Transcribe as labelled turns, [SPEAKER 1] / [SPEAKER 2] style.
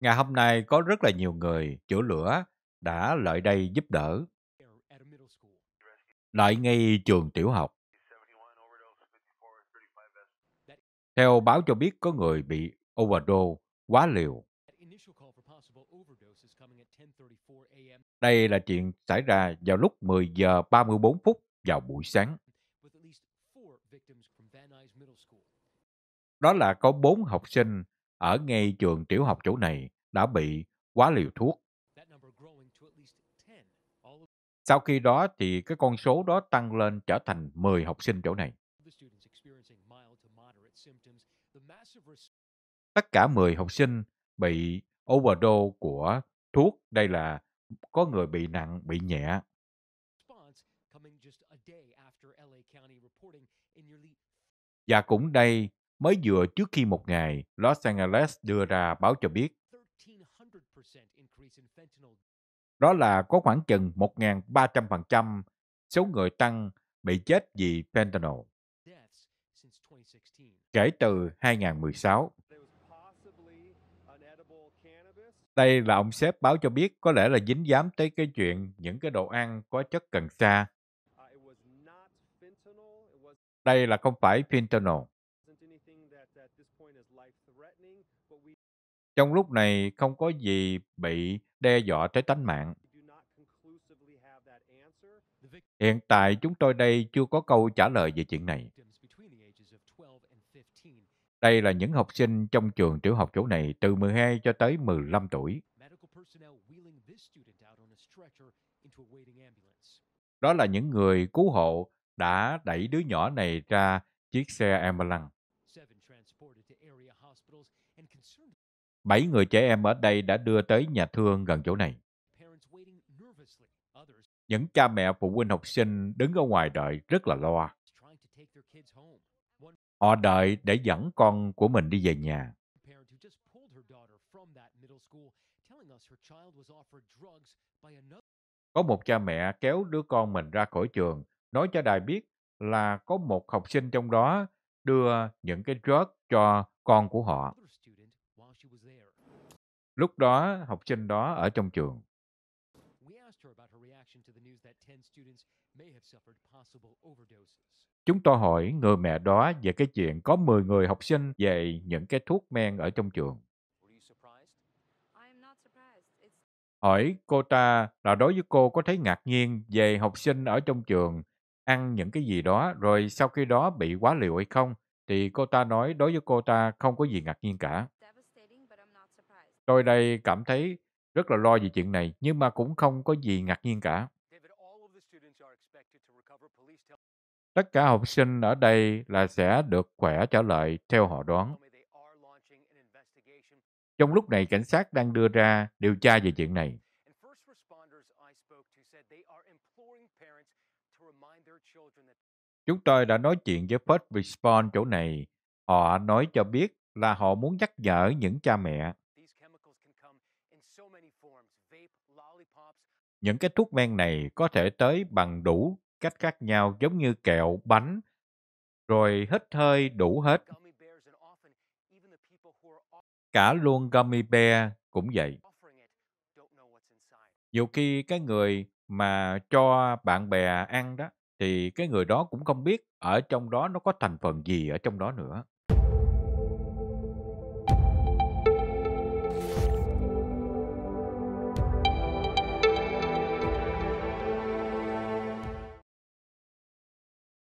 [SPEAKER 1] Ngày hôm nay có rất là nhiều người chữa lửa đã lại đây giúp đỡ. Lại ngay trường tiểu học. Theo báo cho biết có người bị overdose quá liều. Đây là chuyện xảy ra vào lúc 10 giờ 34 phút vào buổi sáng đó là có bốn học sinh ở ngay trường tiểu học chỗ này đã bị quá liều thuốc. Sau khi đó thì cái con số đó tăng lên trở thành 10 học sinh chỗ này. Tất cả 10 học sinh bị overdose của thuốc, đây là có người bị nặng, bị nhẹ. Và cũng đây Mới vừa trước khi một ngày, Los Angeles đưa ra báo cho biết đó là có khoảng chừng 1.300% số người tăng bị chết vì fentanyl kể từ 2016. Đây là ông sếp báo cho biết có lẽ là dính dám tới cái chuyện những cái đồ ăn có chất cần sa. Uh, Đây là không phải fentanyl. Trong lúc này không có gì bị đe dọa tới tánh mạng. Hiện tại chúng tôi đây chưa có câu trả lời về chuyện này. Đây là những học sinh trong trường tiểu học chỗ này từ 12 cho tới 15 tuổi. Đó là những người cứu hộ đã đẩy đứa nhỏ này ra chiếc xe ambulance. Bảy người trẻ em ở đây đã đưa tới nhà thương gần chỗ này. Những cha mẹ phụ huynh học sinh đứng ở ngoài đợi rất là lo. Họ đợi để dẫn con của mình đi về nhà. Có một cha mẹ kéo đứa con mình ra khỏi trường, nói cho đài biết là có một học sinh trong đó đưa những cái drug cho con của họ lúc đó học sinh đó ở trong trường. Chúng tôi hỏi người mẹ đó về cái chuyện có 10 người học sinh về những cái thuốc men ở trong trường. Hỏi cô ta là đối với cô có thấy ngạc nhiên về học sinh ở trong trường ăn những cái gì đó rồi sau khi đó bị quá liều hay không thì cô ta nói đối với cô ta không có gì ngạc nhiên cả. Tôi đây cảm thấy rất là lo về chuyện này, nhưng mà cũng không có gì ngạc nhiên cả. Tất cả học sinh ở đây là sẽ được khỏe trở lại theo họ đoán. Trong lúc này, cảnh sát đang đưa ra điều tra về chuyện này. Chúng tôi đã nói chuyện với First Response chỗ này. Họ nói cho biết là họ muốn nhắc nhở những cha mẹ những cái thuốc men này có thể tới bằng đủ cách khác nhau giống như kẹo, bánh, rồi hít hơi đủ hết. Cả luôn gummy bear cũng vậy. Dù khi cái người mà cho bạn bè ăn đó, thì cái người đó cũng không biết ở trong đó nó có thành phần gì ở trong đó nữa.